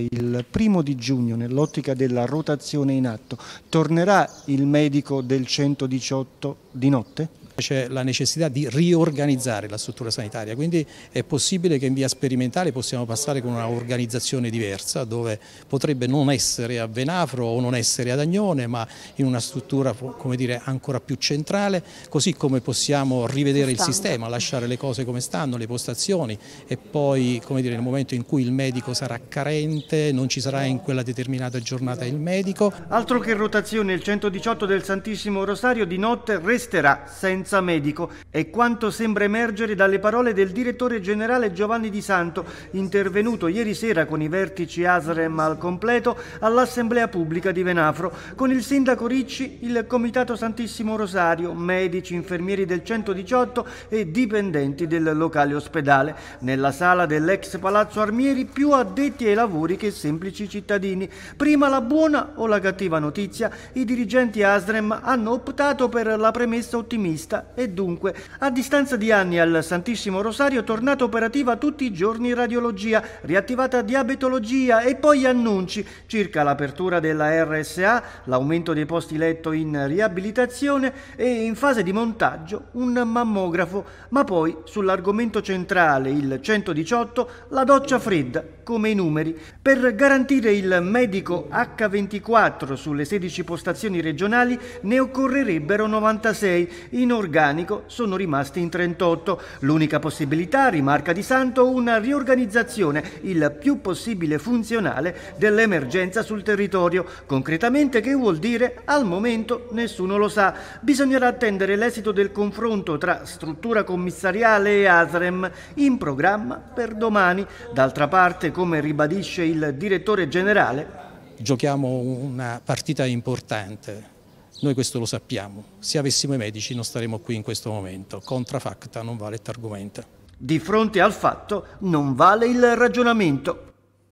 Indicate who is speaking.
Speaker 1: Il primo di giugno, nell'ottica della rotazione in atto, tornerà il
Speaker 2: medico del 118 di notte? C'è la necessità di riorganizzare la struttura sanitaria, quindi è possibile che in via sperimentale possiamo passare con una organizzazione diversa dove potrebbe non essere a Venafro o non essere ad Agnone ma in una struttura dire, ancora più centrale, così come possiamo rivedere il sistema, lasciare le cose come stanno, le postazioni e poi dire, nel momento in cui il medico sarà carente, non ci sarà in quella determinata giornata il medico. Altro che rotazione, il 118
Speaker 1: del Santissimo Rosario di notte resterà senza scienza medico è quanto sembra emergere dalle parole del direttore generale Giovanni Di Santo, intervenuto ieri sera con i vertici ASREM al completo all'Assemblea Pubblica di Venafro, con il sindaco Ricci, il Comitato Santissimo Rosario, medici, infermieri del 118 e dipendenti del locale ospedale, nella sala dell'ex Palazzo Armieri più addetti ai lavori che semplici cittadini. Prima la buona o la cattiva notizia, i dirigenti ASREM hanno optato per la premessa ottimista Chiesa e dunque, a distanza di anni al Santissimo Rosario, tornata operativa tutti i giorni radiologia, riattivata diabetologia e poi annunci circa l'apertura della RSA, l'aumento dei posti letto in riabilitazione e in fase di montaggio un mammografo, ma poi sull'argomento centrale, il 118, la doccia fredda, come i numeri. Per garantire il medico H24 sulle 16 postazioni regionali ne occorrerebbero 96 in organizzazione organico sono rimasti in 38. L'unica possibilità, rimarca Di Santo, una riorganizzazione il più possibile funzionale dell'emergenza sul territorio. Concretamente che vuol dire? Al momento nessuno lo sa. Bisognerà attendere l'esito del confronto tra struttura commissariale e ASREM in programma per domani. D'altra parte, come ribadisce il
Speaker 2: direttore generale, giochiamo una partita importante noi questo lo sappiamo, se avessimo i medici non staremmo qui in questo momento, contra facta non vale argumenta. Di fronte al fatto non vale il ragionamento,